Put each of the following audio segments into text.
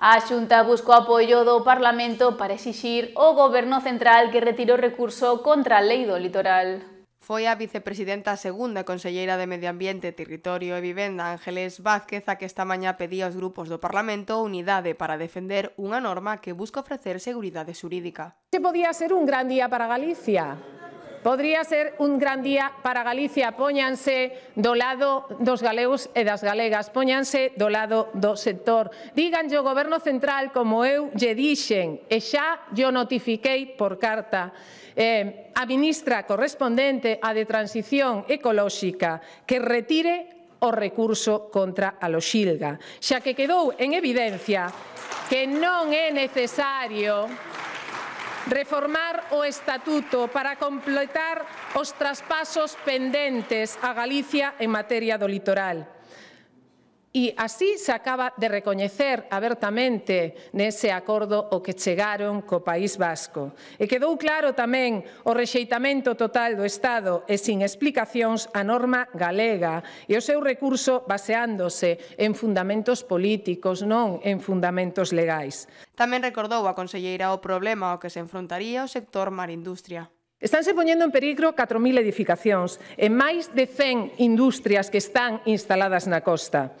A Xunta buscou apoio do Parlamento para exixir o Goberno Central que retire o recurso contra a lei do litoral. Foi a vicepresidenta segunda conselleira de Medio Ambiente, Territorio e Vivenda, Ángeles Vázquez, a que esta maña pedía aos grupos do Parlamento unidade para defender unha norma que busca ofrecer seguridade xurídica. Se podía ser un gran día para Galicia, Podría ser un gran día para Galicia, póñanse do lado dos galegos e das galegas, póñanse do lado do sector. Díganlle ao Goberno Central como eu lle dixen e xa yo notifiquei por carta eh, a ministra correspondente a de Transición Ecolóxica que retire o recurso contra a loxilga, xa que quedou en evidencia que non é necesario reformar o Estatuto para completar os traspasos pendentes a Galicia en materia do litoral E así se acaba de recoñecer abertamente nese acordo o que chegaron co País Vasco. E quedou claro tamén o rexeitamento total do Estado e sin explicacións a norma galega e o seu recurso baseándose en fundamentos políticos, non en fundamentos legais. Tamén recordou a conselleira o problema ao que se enfrontaría o sector marindustria. Estánse poñendo en peligro 4.000 edificacións e máis de 100 industrias que están instaladas na costa.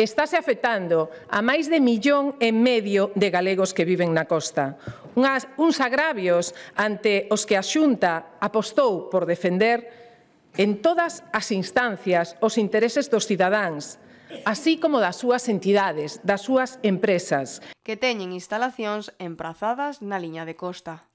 Estáse afectando a máis de millón e medio de galegos que viven na costa. Unhas, uns agravios ante os que a Xunta apostou por defender en todas as instancias os intereses dos cidadáns, así como das súas entidades, das súas empresas. Que teñen instalacións emprazadas na liña de costa.